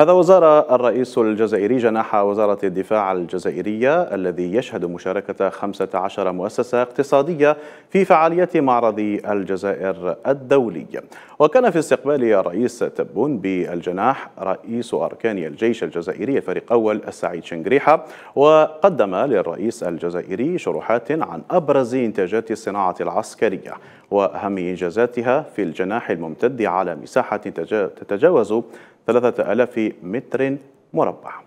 هذا وزار الرئيس الجزائري جناح وزارة الدفاع الجزائرية الذي يشهد مشاركة 15 مؤسسة اقتصادية في فعالية معرض الجزائر الدولي وكان في استقبال الرئيس تبون بالجناح رئيس أركان الجيش الجزائري الفريق أول السعيد شنغريحة وقدم للرئيس الجزائري شروحات عن أبرز إنتاجات الصناعة العسكرية وأهم إنجازاتها في الجناح الممتد على مساحة تتجاوز 3000 متر مربع